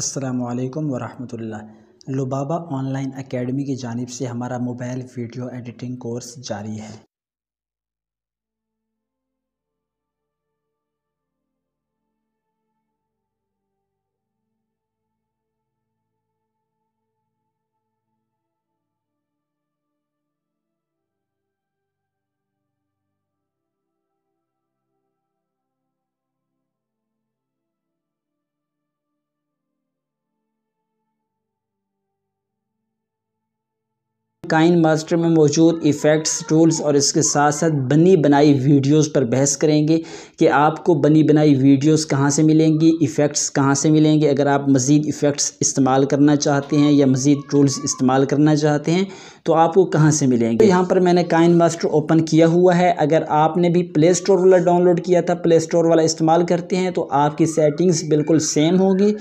असलकम वरहमतुल्ला लुबाबा online academy की जानब से हमारा मोबाइल वीडियो एडिटिंग कोर्स जारी है काइन मास्टर में मौजूद इफ़ेक्ट्स टूल्स और इसके साथ साथ बनी बनाई वीडियोस पर बहस करेंगे कि आपको बनी बनाई वीडियोस कहाँ से मिलेंगी इफ़ेक्ट्स कहाँ से मिलेंगे अगर आप मज़ीद इफ़ेक्ट्स इस्तेमाल करना चाहते हैं या मज़ीद टूल्स इस्तेमाल करना चाहते हैं तो आपको कहाँ से मिलेंगे तो यहाँ पर मैंने काइन मास्टर ओपन किया हुआ है अगर आपने भी प्ले स्टोर वाला डाउनलोड किया था प्ले स्टोर वाला इस्तेमाल करते हैं तो आपकी सेटिंग्स बिल्कुल सेम होगी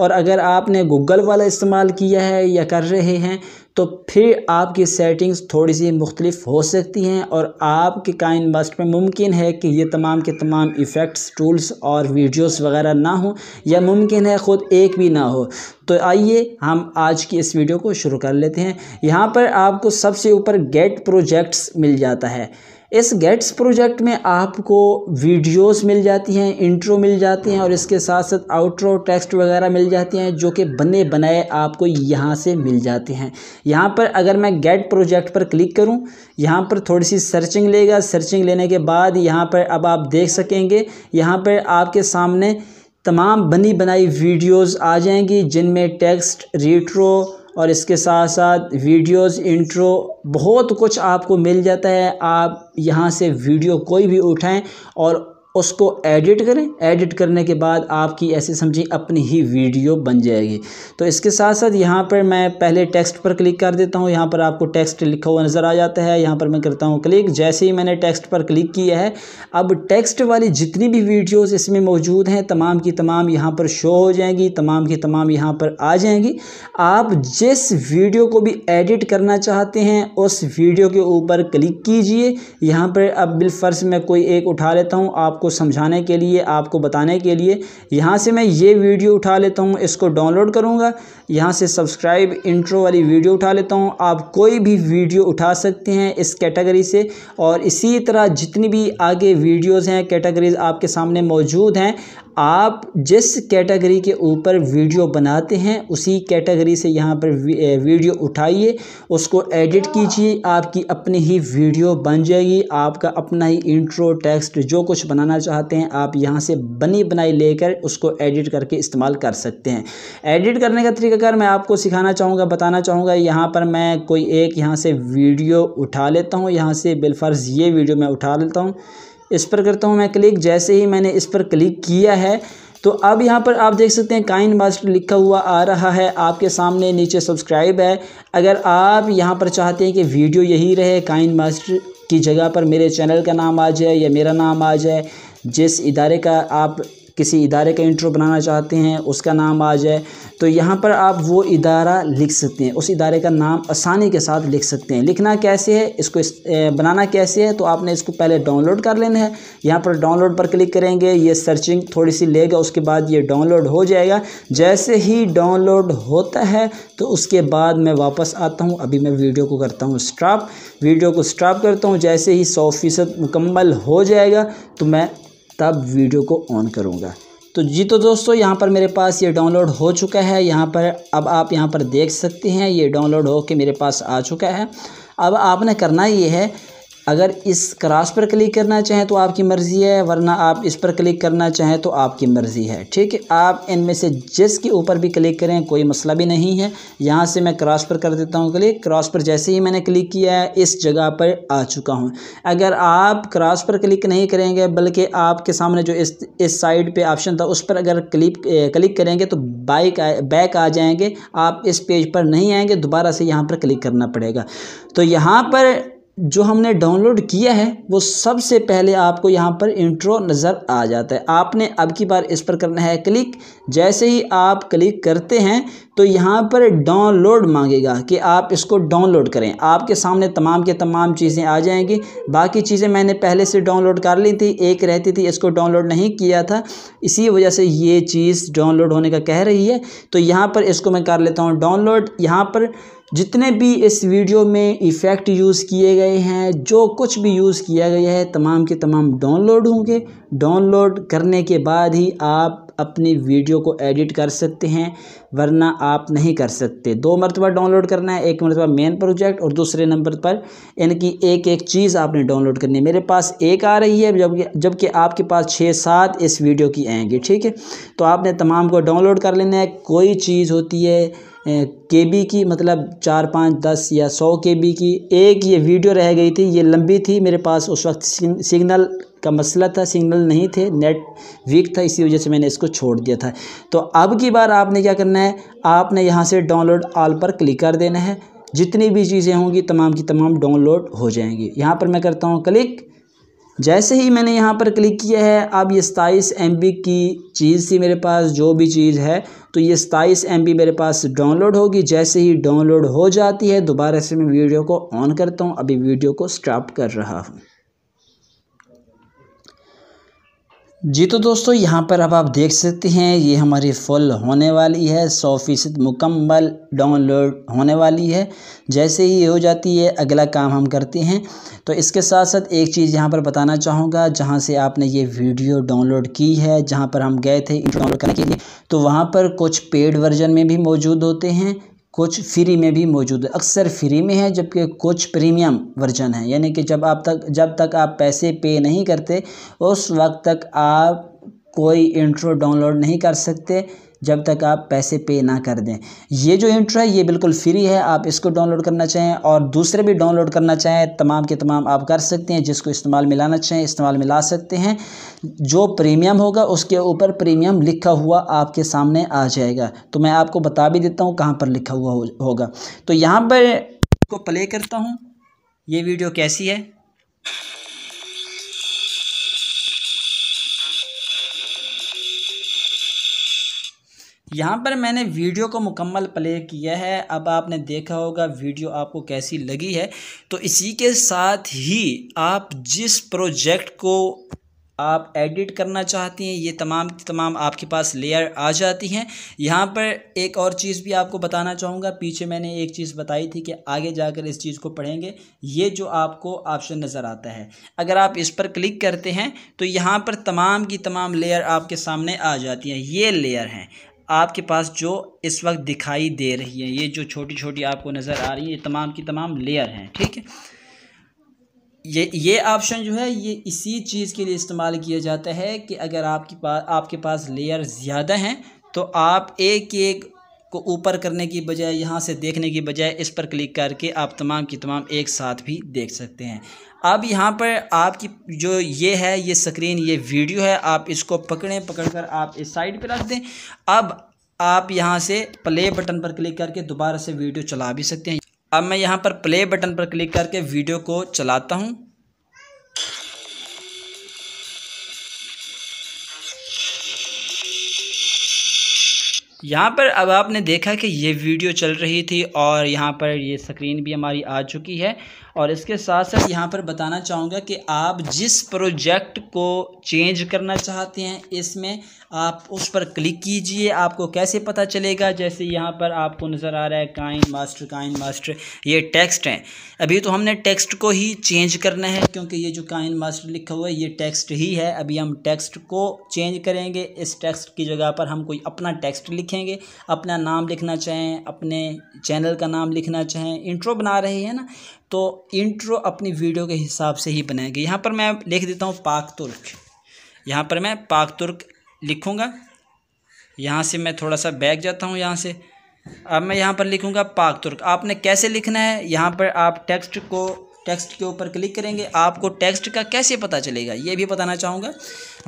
और अगर आपने गूगल वाला इस्तेमाल किया है या कर रहे हैं तो फिर आपकी सेटिंग्स थोड़ी सी मुख्तलिफ हो सकती हैं और आपके का बस्ट में मुमकिन है कि ये तमाम के तमाम इफ़ेक्ट्स टूल्स और वीडियोस वगैरह ना हो या मुमकिन है ख़ुद एक भी ना हो तो आइए हम आज की इस वीडियो को शुरू कर लेते हैं यहाँ पर आपको सबसे ऊपर गेट प्रोजेक्ट्स मिल जाता है इस गेट्स प्रोजेक्ट में आपको वीडियोस मिल जाती हैं इंट्रो मिल जाती हैं और इसके साथ साथ आउट्रो टेक्स्ट वगैरह मिल जाती हैं जो कि बने बनाए आपको यहाँ से मिल जाते हैं यहाँ पर अगर मैं गेट प्रोजेक्ट पर क्लिक करूँ यहाँ पर थोड़ी सी सर्चिंग लेगा सर्चिंग लेने के बाद यहाँ पर अब आप देख सकेंगे यहाँ पर आपके सामने तमाम बनी बनाई वीडियोज़ आ जाएंगी जिनमें टेक्स्ट रिट्रो और इसके साथ साथ वीडियोस इंट्रो बहुत कुछ आपको मिल जाता है आप यहाँ से वीडियो कोई भी उठाएं और उसको एडिट करें एडिट करने के बाद आपकी ऐसे समझिए अपनी ही वीडियो बन जाएगी तो इसके साथ साथ यहाँ पर मैं पहले टेक्स्ट पर क्लिक कर देता हूँ यहाँ पर आपको टेक्स्ट लिखा हुआ नज़र आ जाता है यहाँ पर मैं करता हूँ क्लिक जैसे ही मैंने टेक्स्ट पर क्लिक किया है अब टेक्स्ट वाली जितनी भी वीडियोज़ इसमें मौजूद हैं तमाम की तमाम यहाँ पर शो हो जाएंगी तमाम की तमाम यहाँ पर आ जाएंगी आप जिस वीडियो को भी एडिट करना चाहते हैं उस वीडियो के ऊपर क्लिक कीजिए यहाँ पर अब बिलफर्स मैं कोई एक उठा लेता हूँ आपको आपको समझाने के लिए आपको बताने के लिए यहाँ से मैं ये वीडियो उठा लेता हूँ इसको डाउनलोड करूँगा यहाँ से सब्सक्राइब इंट्रो वाली वीडियो उठा लेता हूँ आप कोई भी वीडियो उठा सकते हैं इस कैटेगरी से और इसी तरह जितनी भी आगे वीडियोज़ हैं कैटेगरीज आपके सामने मौजूद हैं आप जिस कैटेगरी के ऊपर वीडियो बनाते हैं उसी कैटेगरी से यहाँ पर वीडियो उठाइए उसको एडिट कीजिए आपकी अपनी ही वीडियो बन जाएगी आपका अपना ही इंट्रो टेक्स्ट जो कुछ बनाना चाहते हैं आप यहाँ से बनी बनाई लेकर उसको एडिट करके इस्तेमाल कर सकते हैं एडिट करने का तरीकाकार मैं आपको सिखाना चाहूँगा बताना चाहूँगा यहाँ पर मैं कोई एक यहाँ से वीडियो उठा लेता हूँ यहाँ से बिलफर्ज़ ये वीडियो मैं उठा लेता हूँ इस पर करता हूँ मैं क्लिक जैसे ही मैंने इस पर क्लिक किया है तो अब यहाँ पर आप देख सकते हैं काइन मास्टर लिखा हुआ आ रहा है आपके सामने नीचे सब्सक्राइब है अगर आप यहाँ पर चाहते हैं कि वीडियो यही रहे काइन मास्टर की जगह पर मेरे चैनल का नाम आ जाए या मेरा नाम आ जाए जिस इदारे का आप किसी इदारे का इंट्रो बनाना चाहते हैं उसका नाम आ जाए तो यहाँ पर आप वो इदारा लिख सकते हैं उस इदारे का नाम आसानी के साथ लिख सकते हैं लिखना कैसे है इसको इस, बनाना कैसे है तो आपने इसको पहले डाउनलोड कर लेना है यहाँ पर डाउनलोड पर क्लिक करेंगे ये सर्चिंग थोड़ी सी लेगा उसके बाद ये डाउनलोड हो जाएगा जैसे ही डाउनलोड होता है तो उसके बाद मैं वापस आता हूँ अभी मैं वीडियो को करता हूँ स्टॉप वीडियो को स्टॉप करता हूँ जैसे ही सौ फ़ीसद मुकम्मल हो जाएगा तो मैं तब वीडियो को ऑन करूँगा तो जी तो दोस्तों यहाँ पर मेरे पास ये डाउनलोड हो चुका है यहाँ पर अब आप यहाँ पर देख सकते हैं ये डाउनलोड हो के मेरे पास आ चुका है अब आपने करना ये है अगर इस क्रॉस पर क्लिक करना चाहें तो आपकी मर्ज़ी है वरना आप इस पर क्लिक करना चाहें तो आपकी मर्ज़ी है ठीक है आप इनमें से जिस के ऊपर भी क्लिक करें कोई मसला भी नहीं है यहाँ से मैं क्रॉस पर कर देता हूँ क्लिक क्रॉस पर जैसे ही मैंने क्लिक किया है इस जगह पर आ चुका हूँ अगर आप क्रॉस पर क्लिक नहीं करेंगे बल्कि आपके सामने जो इस इस साइड पर ऑप्शन था उस पर अगर क्लिक क्लिक करेंगे तो बाइक बैक आ जाएंगे आप इस पेज पर नहीं आएंगे दोबारा से यहाँ पर क्लिक करना पड़ेगा तो यहाँ पर जो हमने डाउनलोड किया है वो सबसे पहले आपको यहाँ पर इंट्रो नज़र आ जाता है आपने अब की बार इस पर करना है क्लिक जैसे ही आप क्लिक करते हैं तो यहाँ पर डाउनलोड मांगेगा कि आप इसको डाउनलोड करें आपके सामने तमाम के तमाम चीज़ें आ जाएंगी बाकी चीज़ें मैंने पहले से डाउनलोड कर ली थी एक रहती थी इसको डाउनलोड नहीं किया था इसी वजह से ये चीज़ डाउनलोड होने का कह रही है तो यहाँ पर इसको मैं कर लेता हूँ डाउनलोड यहाँ पर जितने भी इस वीडियो में इफ़ेक्ट यूज़ किए गए हैं जो कुछ भी यूज़ किया गया है तमाम के तमाम डाउनलोड होंगे डाउनलोड करने के बाद ही आप अपनी वीडियो को एडिट कर सकते हैं वरना आप नहीं कर सकते दो मरतबा डाउनलोड करना है एक मरतबा मेन प्रोजेक्ट और दूसरे नंबर पर यानी कि एक एक चीज़ आपने डाउनलोड करनी है मेरे पास एक आ रही है जबकि जबकि आपके पास छः सात इस वीडियो की आएंगी ठीक है तो आपने तमाम को डाउनलोड कर लेना है कोई चीज़ होती है के बी की मतलब चार पाँच दस या सौ के बी की एक ये वीडियो रह गई थी ये लंबी थी मेरे पास उस वक्त सिग्नल का मसला था सिग्नल नहीं थे नेट वीक था इसी वजह से मैंने इसको छोड़ दिया था तो अब की बार आपने क्या करना है आपने यहाँ से डाउनलोड ऑल पर क्लिक कर देना है जितनी भी चीज़ें होंगी तमाम की तमाम डाउनलोड हो जाएंगी यहाँ पर मैं करता हूँ क्लिक जैसे ही मैंने यहाँ पर क्लिक किया है अब ये सताईस एम की चीज़ थी मेरे पास जो भी चीज़ है तो ये सताईस एम मेरे पास डाउनलोड होगी जैसे ही डाउनलोड हो जाती है दोबारा से मैं वीडियो को ऑन करता हूँ अभी वीडियो को स्टॉप कर रहा हूँ जी तो दोस्तों यहाँ पर अब आप देख सकते हैं ये हमारी फुल होने वाली है सौ फीसद मुकम्मल डाउनलोड होने वाली है जैसे ही हो जाती है अगला काम हम करते हैं तो इसके साथ साथ एक चीज़ यहाँ पर बताना चाहूँगा जहाँ से आपने ये वीडियो डाउनलोड की है जहाँ पर हम गए थे डाउनलोड करने के लिए तो वहाँ पर कुछ पेड वर्जन में भी मौजूद होते हैं कुछ फ्री में भी मौजूद है अक्सर फ्री में है जबकि कुछ प्रीमियम वर्जन है यानी कि जब आप तक जब तक आप पैसे पे नहीं करते उस वक्त तक आप कोई इंट्रो डाउनलोड नहीं कर सकते जब तक आप पैसे पे ना कर दें ये जो इंट्रो है ये बिल्कुल फ्री है आप इसको डाउनलोड करना चाहें और दूसरे भी डाउनलोड करना चाहें तमाम के तमाम आप कर सकते हैं जिसको इस्तेमाल में लाना चाहें इस्तेमाल में ला सकते हैं जो प्रीमियम होगा उसके ऊपर प्रीमियम लिखा हुआ आपके सामने आ जाएगा तो मैं आपको बता भी देता हूँ कहाँ पर लिखा हुआ होगा तो यहाँ पर इसको प्ले करता हूँ ये वीडियो कैसी है यहाँ पर मैंने वीडियो को मुकम्मल प्ले किया है अब आपने देखा होगा वीडियो आपको कैसी लगी है तो इसी के साथ ही आप जिस प्रोजेक्ट को आप एडिट करना चाहती हैं ये तमाम तमाम आपके पास लेयर आ जाती हैं यहाँ पर एक और चीज़ भी आपको बताना चाहूँगा पीछे मैंने एक चीज़ बताई थी कि आगे जाकर इस चीज़ को पढ़ेंगे ये जो आपको ऑप्शन नज़र आता है अगर आप इस पर क्लिक करते हैं तो यहाँ पर तमाम की तमाम लेयर आपके सामने आ जाती हैं ये लेयर हैं आपके पास जो इस वक्त दिखाई दे रही है ये जो छोटी छोटी आपको नज़र आ रही है ये तमाम की तमाम लेयर हैं ठीक है ये ये ऑप्शन जो है ये इसी चीज़ के लिए इस्तेमाल किया जाता है कि अगर आपके पास आपके पास लेयर ज़्यादा हैं तो आप एक एक को ऊपर करने की बजाय यहाँ से देखने की बजाय इस पर क्लिक करके आप तमाम की तमाम एक साथ भी देख सकते हैं अब यहाँ पर आपकी जो ये है ये स्क्रीन ये वीडियो है आप इसको पकड़ें पकड़ कर आप इस साइड पर रख दें अब आप यहाँ से प्ले बटन पर क्लिक करके दोबारा से वीडियो चला भी सकते हैं अब मैं यहाँ पर प्ले बटन पर क्लिक करके वीडियो को चलाता हूँ यहाँ पर अब आपने देखा कि ये वीडियो चल रही थी और यहाँ पर ये स्क्रीन भी हमारी आ चुकी है और इसके साथ साथ यहाँ पर बताना चाहूँगा कि आप जिस प्रोजेक्ट को चेंज करना चाहते हैं इसमें आप उस पर क्लिक कीजिए आपको कैसे पता चलेगा जैसे यहाँ पर आपको नज़र आ रहा है काइन मास्टर काइन मास्टर ये टेक्स्ट हैं अभी तो हमने टेक्स्ट को ही चेंज करना है क्योंकि ये जो काइन मास्टर लिखा हुआ है ये टेक्स्ट ही है अभी हम टेक्स्ट को चेंज करेंगे इस टेक्स्ट की जगह पर हम कोई अपना टेक्स्ट लिखेंगे अपना नाम लिखना चाहें अपने चैनल का नाम लिखना चाहें इंट्रो बना रहे हैं ना तो इंट्रो अपनी वीडियो के हिसाब से ही बनाएंगे यहाँ पर मैं लिख देता हूँ पाक तुर्क यहाँ पर मैं पाक तुर्क लिखूँगा यहाँ से मैं थोड़ा सा बैग जाता हूँ यहाँ से अब मैं यहाँ पर लिखूँगा पाक तुर्क आपने कैसे लिखना है यहाँ पर आप टेक्स्ट को टेक्स्ट के ऊपर क्लिक करेंगे आपको टेक्स्ट का कैसे पता चलेगा ये भी बताना चाहूँगा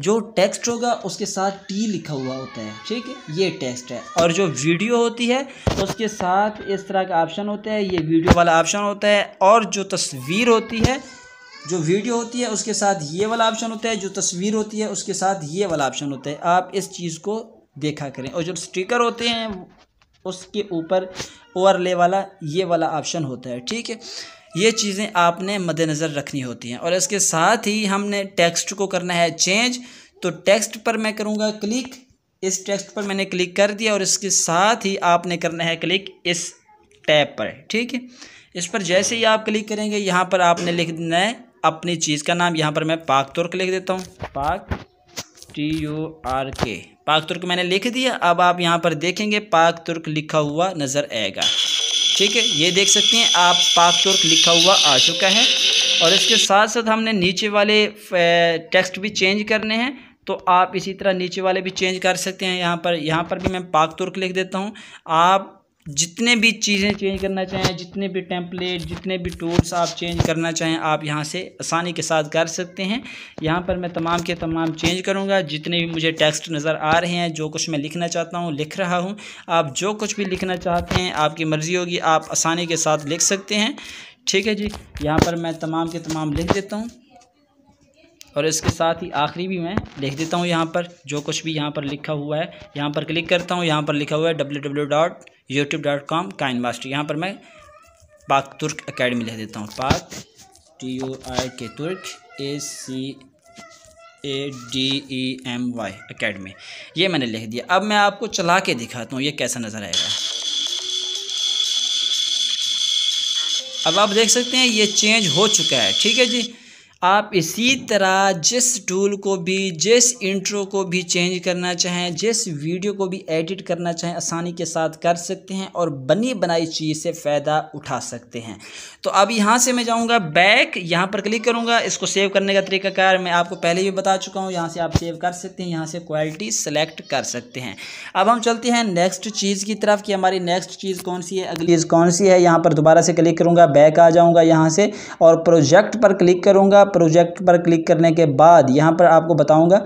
जो टेक्स्ट होगा उसके साथ टी लिखा हुआ होता है ठीक है ये टेक्स्ट है और जो वीडियो होती है उसके साथ इस तरह का ऑप्शन होता है ये वीडियो वाला ऑप्शन होता है और जो तस्वीर होती है जो वीडियो होती है उसके साथ ये वाला ऑप्शन होता है जो तस्वीर होती है उसके साथ ये वाला ऑप्शन होता है आप इस चीज़ को देखा करें और जो स्टिकर होते हैं उसके ऊपर ओवरले वाला ये वाला ऑप्शन होता है ठीक है ये चीज़ें आपने मद्देनज़र रखनी होती हैं और इसके साथ ही हमने टेक्स्ट को करना है चेंज तो टेक्स्ट पर मैं करूँगा क्लिक इस टेक्स्ट पर मैंने क्लिक कर दिया और इसके साथ ही आपने करना है क्लिक इस टैब पर ठीक है इस पर जैसे ही आप क्लिक करेंगे यहाँ पर आपने लिख देना है अपनी चीज़ का नाम यहाँ पर मैं पाक तुर्क लिख देता हूँ पाक टी यू आर के पाक तुर्क मैंने लिख दिया अब आप यहाँ पर देखेंगे पाक तुर्क लिखा हुआ नज़र आएगा ठीक है ये देख सकते हैं आप पाक तुर्क लिखा हुआ आ चुका है और इसके साथ साथ हमने नीचे वाले टेक्स्ट भी चेंज करने हैं तो आप इसी तरह नीचे वाले भी चेंज कर सकते हैं यहाँ पर यहाँ पर भी मैं पाक तुर्क लिख देता हूँ आप जितने भी चीज़ें चेंज करना चाहें जितने भी टेम्पलेट जितने भी टूल्स आप चेंज करना चाहें आप यहाँ से आसानी के साथ कर सकते हैं यहाँ पर मैं तमाम के तमाम चेंज करूँगा जितने भी मुझे टेक्स्ट नज़र आ रहे हैं जो कुछ मैं लिखना चाहता हूँ लिख रहा हूँ आप जो कुछ भी लिखना चाहते हैं आपकी मर्ज़ी होगी आप आसानी के साथ लिख सकते हैं ठीक है जी यहाँ पर मैं तमाम के तमाम लिख देता हूँ और इसके साथ ही आखिरी भी मैं लिख देता हूँ यहाँ पर जो कुछ भी यहाँ पर लिखा हुआ है यहाँ पर क्लिक करता हूँ यहाँ पर लिखा हुआ है W W dot YouTube dot com KineMaster यहाँ पर मैं पाक तुर्क अकेडमी लिख देता हूँ पाक टी यू आई के तुर्क A C A D E M Y academy ये मैंने लिख दिया अब मैं आपको चला के दिखाता हूँ ये कैसा नज़र आएगा अब आप देख सकते हैं ये चेंज हो चुका है ठीक है जी आप इसी तरह जिस टूल को भी जिस इंट्रो को भी चेंज करना चाहें जिस वीडियो को भी एडिट करना चाहें आसानी के साथ कर सकते हैं और बनी बनाई चीज़ से फ़ायदा उठा सकते हैं तो अब यहाँ से मैं जाऊँगा बैक यहाँ पर क्लिक करूँगा इसको सेव करने का तरीका तरीकाकार मैं आपको पहले भी बता चुका हूँ यहाँ से आप सेव कर सकते हैं यहाँ से क्वालिटी सेलेक्ट कर सकते हैं अब हम चलते हैं नेक्स्ट चीज़ की तरफ कि हमारी नेक्स्ट चीज़ कौन सी है अगली चीज़ कौन सी है यहाँ पर दोबारा से क्लिक करूँगा बैक आ जाऊँगा यहाँ से और प्रोजेक्ट पर क्लिक करूँगा प्रोजेक्ट पर क्लिक करने के बाद यहाँ पर आपको बताऊँगा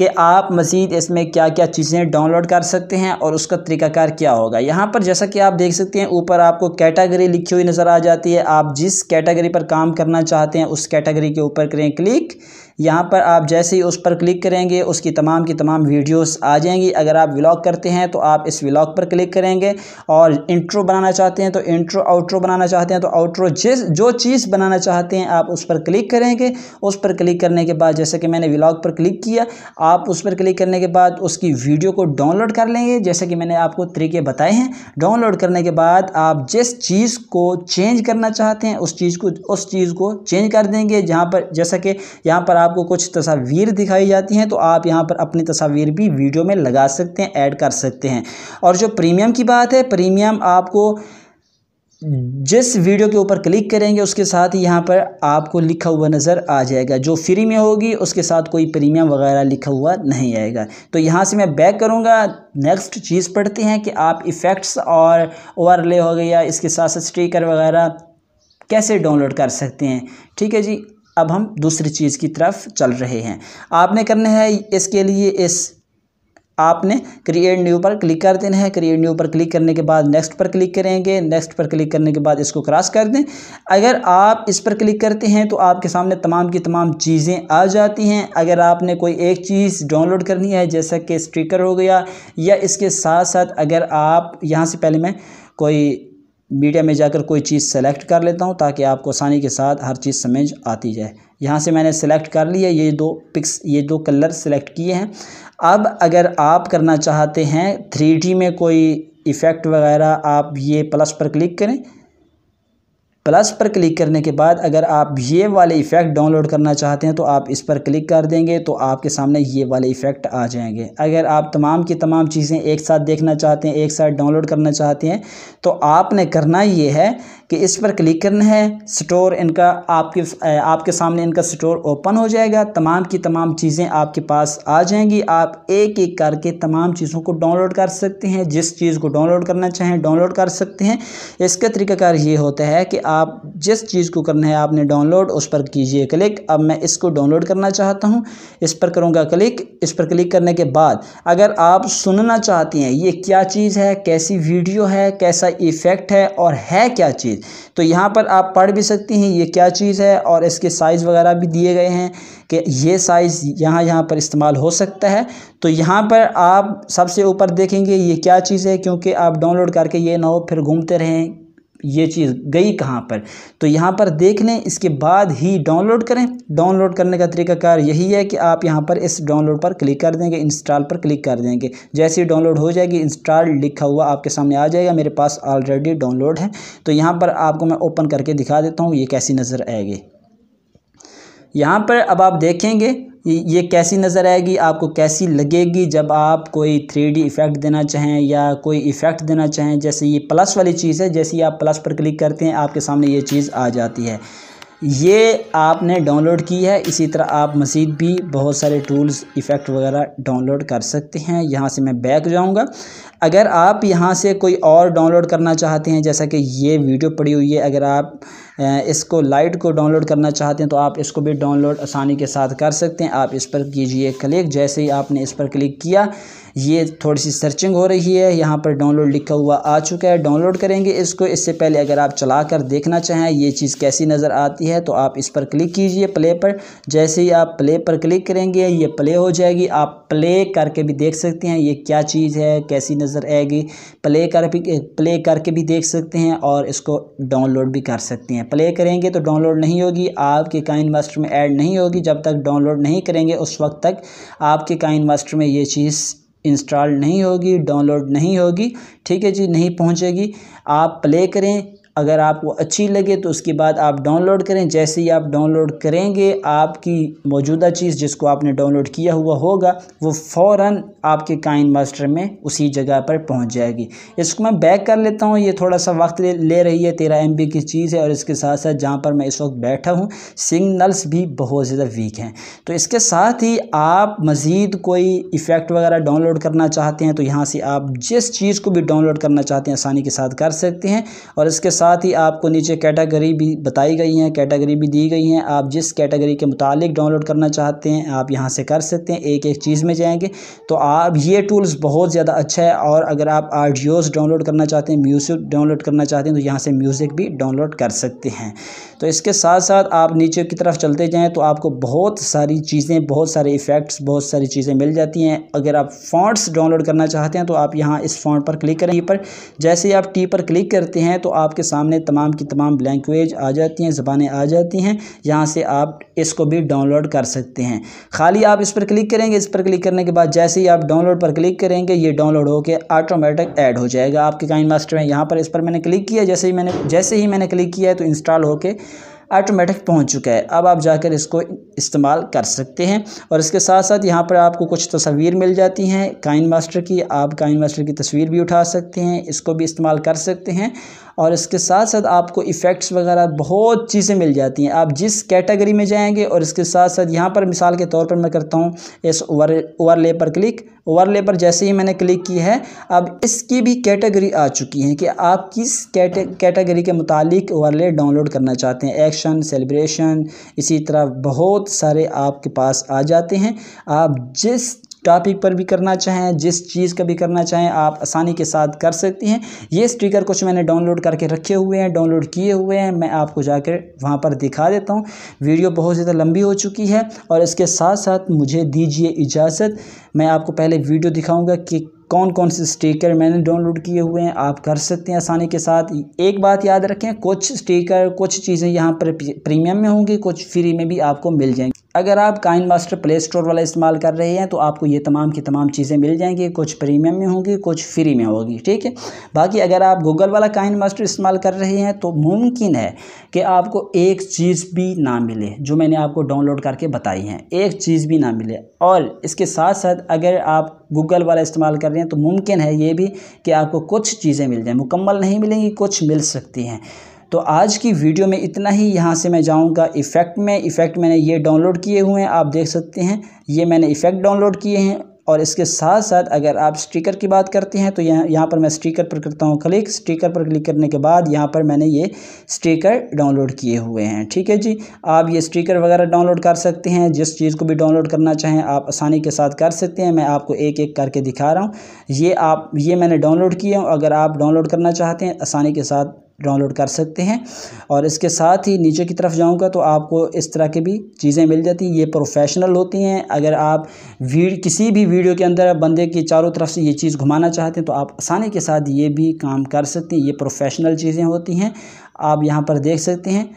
कि आप मज़ीद इसमें क्या क्या चीज़ें डाउनलोड कर सकते हैं और उसका तरीकाकार क्या होगा यहाँ पर जैसा कि आप देख सकते हैं ऊपर आपको कैटेगरी लिखी हुई नज़र आ जाती है आप जिस कैटेगरी पर काम करना चाहते हैं उस कैटेगरी के ऊपर करें क्लिक यहाँ पर आप जैसे ही उस पर क्लिक करेंगे उसकी तमाम की तमाम वीडियोस आ जाएंगी अगर आप व्लॉग करते हैं तो आप इस व्लॉग पर क्लिक करेंगे और इंट्रो बनाना चाहते हैं तो इंट्रो आउट्रो बनाना चाहते हैं तो आउट्रो जिस जो चीज़ बनाना चाहते हैं आप उस पर क्लिक करेंगे उस पर क्लिक करने के बाद जैसे कि मैंने व्लॉग पर क्लिक किया आप उस पर क्लिक करने के बाद उसकी वीडियो को डाउनलोड कर लेंगे जैसे कि मैंने आपको तरीके बताए हैं डाउनलोड करने के बाद आप जिस चीज़ को चेंज करना चाहते हैं उस चीज़ को उस चीज़ को चेंज कर देंगे जहाँ पर जैसा कि यहाँ पर आपको कुछ तस्वीर दिखाई जाती हैं तो आप यहाँ पर अपनी तस्वीर भी वीडियो में लगा सकते हैं ऐड कर सकते हैं और जो प्रीमियम की बात है प्रीमियम आपको जिस वीडियो के ऊपर क्लिक करेंगे उसके साथ ही यहाँ पर आपको लिखा हुआ नज़र आ जाएगा जो फ्री में होगी उसके साथ कोई प्रीमियम वगैरह लिखा हुआ नहीं आएगा तो यहाँ से मैं बैक करूँगा नेक्स्ट चीज़ पढ़ते हैं कि आप इफ़ेक्ट्स और ओवरले हो गया इसके साथ साथ स्टीकर वगैरह कैसे डाउनलोड कर सकते हैं ठीक है जी अब हम दूसरी चीज़ की तरफ चल रहे हैं आपने करना है इसके लिए इस आपने क्रिएट न्यू पर क्लिक कर देना है क्रिएट न्यू पर क्लिक करने के बाद नेक्स्ट पर क्लिक करेंगे नेक्स्ट पर क्लिक करने के बाद इसको क्रॉस कर दें अगर आप इस पर क्लिक करते हैं तो आपके सामने तमाम की तमाम चीज़ें आ जाती हैं अगर आपने कोई एक चीज़ डाउनलोड करनी है जैसा कि स्टिकर हो गया या इसके साथ साथ अगर आप यहाँ से पहले मैं कोई मीडिया में जाकर कोई चीज़ सेलेक्ट कर लेता हूँ ताकि आपको आसानी के साथ हर चीज़ समझ आती जाए यहाँ से मैंने सेलेक्ट कर लिया ये दो पिक्स ये दो कलर सेलेक्ट किए हैं अब अगर आप करना चाहते हैं थ्री में कोई इफ़ेक्ट वगैरह आप ये प्लस पर क्लिक करें प्लस पर क्लिक करने के बाद अगर आप ये वाले इफ़ेक्ट डाउनलोड करना चाहते हैं तो आप इस पर क्लिक कर देंगे तो आपके सामने ये वाले इफ़ेक्ट आ जाएंगे अगर आप तमाम की तमाम चीज़ें एक साथ देखना चाहते हैं एक साथ डाउनलोड करना चाहते हैं तो आपने करना ये है कि इस पर क्लिक करना है स्टोर इनका आपके आपके सामने इनका स्टोर ओपन हो जाएगा तमाम की तमाम चीज़ें आपके पास आ जाएंगी आप एक एक करके तमाम चीज़ों को डाउनलोड कर सकते हैं जिस चीज़ को डाउनलोड करना चाहें डाउनलोड कर सकते हैं इसका तरीकाकार ये होता है कि आप जिस चीज़ को करना है आपने डाउनलोड उस पर कीजिए क्लिक अब मैं इसको डाउनलोड करना चाहता हूँ इस पर करूँगा क्लिक इस पर क्लिक करने के बाद अगर आप सुनना चाहती हैं ये क्या चीज़ है कैसी वीडियो है कैसा इफ़ेक्ट है और है क्या चीज़ तो यहाँ पर आप पढ़ भी सकती हैं ये क्या चीज़ है और इसके साइज़ वगैरह भी दिए गए हैं कि ये साइज़ यहाँ यहाँ पर इस्तेमाल हो सकता है तो यहाँ पर आप सबसे ऊपर देखेंगे ये क्या चीज़ है क्योंकि आप डाउनलोड करके ये ना हो फिर घूमते रहें ये चीज़ गई कहाँ पर तो यहाँ पर देख लें इसके बाद ही डाउनलोड करें डाउनलोड करने का तरीकाकार यही है कि आप यहाँ पर इस डाउनलोड पर क्लिक कर देंगे इंस्टॉल पर क्लिक कर देंगे जैसे ही डाउनलोड हो जाएगी इंस्टॉल लिखा हुआ आपके सामने आ जाएगा मेरे पास ऑलरेडी डाउनलोड है तो यहाँ पर आपको मैं ओपन करके दिखा देता हूँ ये कैसी नज़र आएगी यहाँ पर अब आप देखेंगे ये कैसी नज़र आएगी आपको कैसी लगेगी जब आप कोई थ्री डी इफ़ेक्ट देना चाहें या कोई इफ़ेक्ट देना चाहें जैसे ये प्लस वाली चीज़ है जैसे ही आप प्लस पर क्लिक करते हैं आपके सामने ये चीज़ आ जाती है ये आपने डाउनलोड की है इसी तरह आप मज़ीद भी बहुत सारे टूल्स इफ़ेक्ट वगैरह डाउनलोड कर सकते हैं यहाँ से मैं बैक जाऊँगा अगर आप यहाँ से कोई और डाउनलोड करना चाहते हैं जैसा कि ये वीडियो पड़ी हुई है अगर आप इसको लाइट को डाउनलोड करना चाहते हैं तो आप इसको भी डाउनलोड आसानी के साथ कर सकते हैं आप इस पर कीजिए क्लिक जैसे ही आपने इस पर क्लिक किया ये थोड़ी सी सर्चिंग हो रही है यहाँ पर डाउनलोड लिखा हुआ आ चुका है डाउनलोड करेंगे इसको इससे पहले अगर आप चला कर देखना चाहें ये चीज़ कैसी नज़र आती है तो आप इस पर क्लिक कीजिए प्ले पर जैसे ही आप प्ले पर क्लिक करेंगे ये प्ले हो जाएगी आप प्ले करके भी देख सकते हैं ये क्या चीज़ है कैसी नज़र नज़र आएगी प्ले कर भी प्ले करके भी देख सकते हैं और इसको डाउनलोड भी कर सकते हैं प्ले करेंगे तो डाउनलोड नहीं होगी आपके काइन मास्टर में ऐड नहीं होगी जब तक डाउनलोड नहीं करेंगे उस वक्त तक आपके काइन मास्टर में ये चीज़ इंस्टॉल नहीं होगी डाउनलोड नहीं होगी ठीक है जी नहीं पहुंचेगी आप प्ले करें अगर आपको अच्छी लगे तो उसके बाद आप डाउनलोड करें जैसे ही आप डाउनलोड करेंगे आपकी मौजूदा चीज़ जिसको आपने डाउनलोड किया हुआ होगा वो फ़ौर आपके काइन मास्टर में उसी जगह पर पहुंच जाएगी इसको मैं बैक कर लेता हूं ये थोड़ा सा वक्त ले, ले रही है तेरह एम की चीज़ है और इसके साथ साथ जहाँ पर मैं इस वक्त बैठा हूँ सिग्नल्स भी बहुत ज़्यादा वीक हैं तो इसके साथ ही आप मज़ीद कोई इफ़ेक्ट वगैरह डाउनलोड करना चाहते हैं तो यहाँ से आप जिस चीज़ को भी डाउनलोड करना चाहते हैं आसानी के साथ कर सकते हैं और इसके साथ साथ ही आपको नीचे कैटेगरी भी बताई गई हैं कैटेगरी भी दी गई हैं आप जिस कैटेगरी के मुतालिक डाउनलोड करना चाहते हैं आप यहाँ से कर सकते हैं एक एक चीज़ में जाएंगे तो आप ये टूल्स बहुत ज़्यादा अच्छा है और अगर आप आडियोज़ डाउनलोड करना चाहते हैं म्यूज़िक डाउनलोड करना चाहते हैं तो यहाँ से म्यूज़िक भी डाउनलोड कर सकते हैं तो इसके साथ साथ आप नीचे की तरफ चलते जाएँ तो आपको बहुत सारी चीज़ें बहुत सारे इफ़ेक्ट्स बहुत सारी चीज़ें मिल जाती हैं अगर आप फॉन्ट्स डाउनलोड करना चाहते हैं तो आप यहाँ इस फॉन्ट पर क्लिक करें पर जैसे ही आप टी पर क्लिक करते हैं तो आपके सामने तमाम की तमाम लैंग्वेज आ जाती हैं ज़बानें आ जाती हैं यहाँ से आप इसको भी डाउनलोड कर सकते हैं खाली आप इस पर क्लिक करेंगे इस पर क्लिक करने के बाद जैसे ही आप डाउनलोड पर क्लिक करेंगे ये डाउनलोड होकर आटोमेटिक ऐड हो जाएगा आपके काइन मास्टर में यहाँ पर इस पर मैंने क्लिक किया जैसे ही मैंने जैसे ही मैंने क्लिक किया है तो इंस्टॉल होकर ऑटोमेटिक पहुंच चुका है अब आप जाकर इसको इस्तेमाल कर सकते हैं और इसके साथ साथ यहाँ पर आपको कुछ तस्वीर मिल जाती हैं काइन मास्टर की आप काइन मास्टर की तस्वीर भी उठा सकते हैं इसको भी इस्तेमाल कर सकते हैं और इसके साथ साथ आपको इफ़ेक्ट्स वगैरह बहुत चीज़ें मिल जाती हैं आप जिस कैटेगरी में जाएंगे और इसके साथ साथ यहाँ पर मिसाल के तौर पर मैं करता हूँ इस ओवर ओवरले पर क्लिक ओवरले पर जैसे ही मैंने क्लिक की है अब इसकी भी कैटेगरी आ चुकी है कि आप किस कैटेगरी के मुतालिक ओवरले डाउनलोड करना चाहते हैं एक्शन सेलिब्रेशन इसी तरह बहुत सारे आपके पास आ जाते हैं आप जिस टॉपिक पर भी करना चाहें जिस चीज़ का भी करना चाहें आप आसानी के साथ कर सकती हैं ये स्टिकर कुछ मैंने डाउनलोड करके रखे हुए हैं डाउनलोड किए हुए हैं मैं आपको जाकर वहाँ पर दिखा देता हूँ वीडियो बहुत ज़्यादा लंबी हो चुकी है और इसके साथ साथ मुझे दीजिए इजाज़त मैं आपको पहले वीडियो दिखाऊँगा कि कौन कौन से स्टिकर मैंने डाउनलोड किए हुए हैं आप कर सकते हैं आसानी के साथ एक बात याद रखें कुछ स्टिकर कुछ चीज़ें यहाँ पर प्रीमियम में होंगी कुछ फ्री में भी आपको मिल जाएंगी अगर आप काइन मास्टर प्ले स्टोर वाला इस्तेमाल कर रहे हैं तो आपको ये तमाम की तमाम चीज़ें मिल जाएंगी कुछ प्रीमियम में होंगी कुछ फ्री में होगी ठीक है बाकी अगर आप गूगल वाला काइन मास्टर इस्तेमाल कर रहे हैं तो मुमकिन है कि आपको एक चीज़ भी ना मिले जो मैंने आपको डाउनलोड करके बताई है एक चीज़ भी ना मिले और इसके साथ साथ अगर आप गूगल वाला इस्तेमाल कर रहे हैं तो मुमकिन है ये भी कि आपको कुछ चीज़ें मिल जाएँ मुकम्मल नहीं मिलेंगी कुछ मिल सकती हैं तो आज की वीडियो में इतना ही यहाँ से मैं जाऊँगा इफ़ेक्ट में इफ़ेक्ट मैंने ये डाउनलोड किए हुए हैं आप देख सकते हैं ये मैंने इफ़ेक्ट डाउनलोड किए हैं और इसके साथ साथ अगर आप स्टिकर की बात करते हैं तो यहाँ यहाँ पर मैं स्टिकर पर करता हूँ क्लिक स्टिकर पर क्लिक करने के बाद यहाँ पर मैंने ये स्टिकर डाउनलोड किए हुए हैं ठीक है जी आप ये स्टिकर वगैरह डाउनलोड कर सकते हैं जिस चीज़ को भी डाउनलोड करना चाहें आप आसानी के साथ कर सकते हैं मैं आपको एक एक करके दिखा रहा हूँ ये आप ये मैंने डाउनलोड किए अगर आप डाउनलोड करना चाहते हैं आसानी के साथ डाउनलोड कर सकते हैं और इसके साथ ही नीचे की तरफ जाऊंगा तो आपको इस तरह की भी चीज़ें मिल जाती हैं ये प्रोफेशनल होती हैं अगर आप किसी भी वीडियो के अंदर बंदे की चारों तरफ से ये चीज़ घुमाना चाहते हैं तो आप आसानी के साथ ये भी काम कर सकते हैं ये प्रोफेशनल चीज़ें होती हैं आप यहाँ पर देख सकते हैं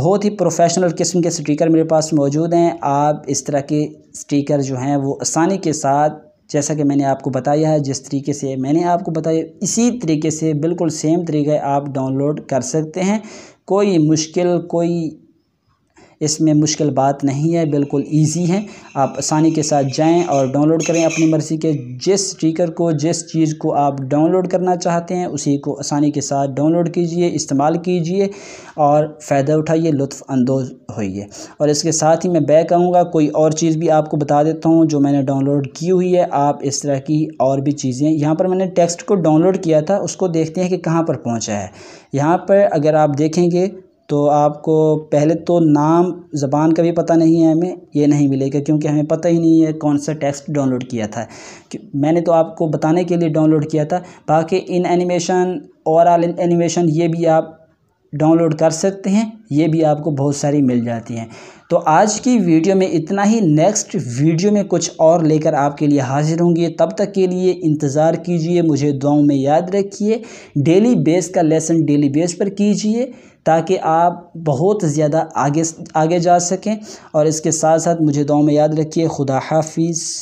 बहुत ही प्रोफेशनल किस्म के स्टीकर मेरे पास मौजूद हैं आप इस तरह के स्टीकर जो हैं वो आसानी के साथ जैसा कि मैंने आपको बताया है जिस तरीके से मैंने आपको बताया इसी तरीके से बिल्कुल सेम तरीके आप डाउनलोड कर सकते हैं कोई मुश्किल कोई इसमें मुश्किल बात नहीं है बिल्कुल ईजी है आप आसानी के साथ जाएँ और डाउनलोड करें अपनी मर्ज़ी के जिस स्टीकर को जिस चीज़ को आप डाउनलोड करना चाहते हैं उसी को आसानी के साथ डाउनलोड कीजिए इस्तेमाल कीजिए और फ़ायदा उठाइए लुफ़ानंदोज़ होइए और इसके साथ ही मैं बैक आऊँगा कोई और चीज़ भी आपको बता देता हूँ जो मैंने डाउनलोड की हुई है आप इस तरह की और भी चीज़ें यहाँ पर मैंने टेक्स्ट को डाउनलोड किया था उसको देखते हैं कि कहाँ पर पहुँचा है यहाँ पर अगर आप देखेंगे तो आपको पहले तो नाम ज़बान का भी पता नहीं है हमें ये नहीं मिलेगा क्योंकि हमें पता ही नहीं है कौन सा टेक्स्ट डाउनलोड किया था मैंने तो आपको बताने के लिए डाउनलोड किया था बाकी इन एनिमेशन ओवरऑल इन एनिमेशन ये भी आप डाउनलोड कर सकते हैं ये भी आपको बहुत सारी मिल जाती हैं तो आज की वीडियो में इतना ही नेक्स्ट वीडियो में कुछ और लेकर आपके लिए हाजिर होंगे तब तक के लिए इंतज़ार कीजिए मुझे दुआओं में याद रखिए डेली बेस का लेसन डेली बेस पर कीजिए ताकि आप बहुत ज़्यादा आगे आगे जा सकें और इसके साथ साथ मुझे दुआ में याद रखिए खुदा हाफिज़